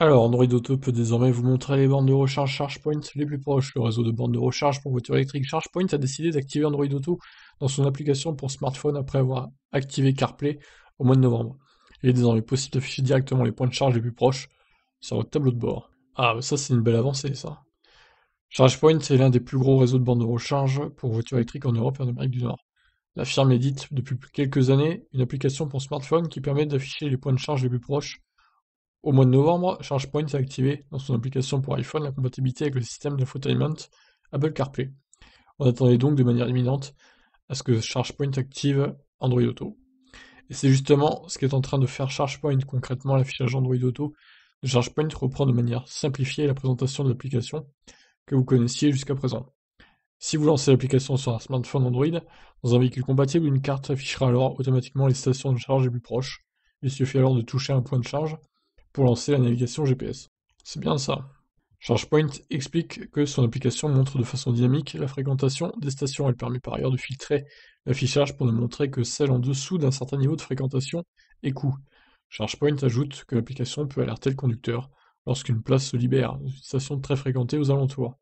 Alors, Android Auto peut désormais vous montrer les bornes de recharge ChargePoint les plus proches. Le réseau de bornes de recharge pour voitures électriques ChargePoint a décidé d'activer Android Auto dans son application pour smartphone après avoir activé CarPlay au mois de novembre. Il est désormais possible d'afficher directement les points de charge les plus proches sur votre tableau de bord. Ah, ça c'est une belle avancée ça. ChargePoint est l'un des plus gros réseaux de bornes de recharge pour voitures électriques en Europe et en Amérique du Nord. La firme édite depuis quelques années une application pour smartphone qui permet d'afficher les points de charge les plus proches au mois de novembre, ChargePoint a activé dans son application pour iPhone la compatibilité avec le système d'infotainment Apple CarPlay. On attendait donc de manière imminente à ce que ChargePoint active Android Auto. Et c'est justement ce qu'est en train de faire ChargePoint concrètement l'affichage Android Auto ChargePoint reprend de manière simplifiée la présentation de l'application que vous connaissiez jusqu'à présent. Si vous lancez l'application sur un smartphone Android, dans un véhicule compatible, une carte affichera alors automatiquement les stations de charge les plus proches. Il suffit alors de toucher un point de charge pour lancer la navigation GPS. C'est bien ça. ChargePoint explique que son application montre de façon dynamique la fréquentation des stations. Elle permet par ailleurs de filtrer l'affichage pour ne montrer que celle en dessous d'un certain niveau de fréquentation et coût. ChargePoint ajoute que l'application peut alerter le conducteur lorsqu'une place se libère, une station très fréquentée aux alentours.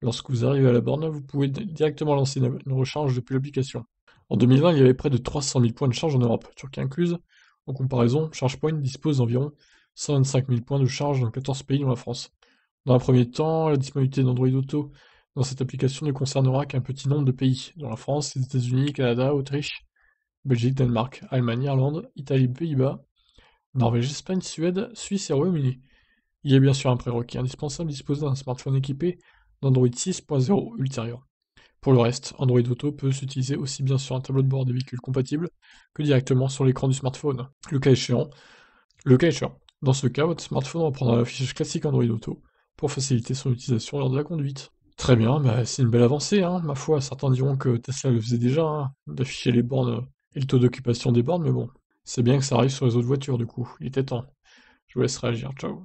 Lorsque vous arrivez à la borne, vous pouvez directement lancer une recharge depuis l'application. En 2020, il y avait près de 300 000 points de charge en Europe, Turquie incluse, en comparaison, ChargePoint dispose d'environ 125 000 points de charge dans 14 pays dont la France. Dans un premier temps, la disponibilité d'Android Auto dans cette application ne concernera qu'un petit nombre de pays, dont la France, les États-Unis, Canada, Autriche, Belgique, Danemark, Allemagne, Irlande, Italie, Pays-Bas, Norvège, Espagne, Suède, Suisse et Royaume-Uni. Il y a bien sûr un prérequis indispensable disposer d'un smartphone équipé d'Android 6.0 ultérieur. Pour le reste, Android Auto peut s'utiliser aussi bien sur un tableau de bord des véhicules compatibles que directement sur l'écran du smartphone. Le cas échéant, le cas Dans ce cas, votre smartphone reprendra l'affichage classique Android Auto pour faciliter son utilisation lors de la conduite. Très bien, bah, c'est une belle avancée, hein. ma foi, certains diront que Tesla le faisait déjà, hein, d'afficher les bornes et le taux d'occupation des bornes, mais bon, c'est bien que ça arrive sur les autres voitures du coup, il était temps. Je vous laisse réagir, ciao.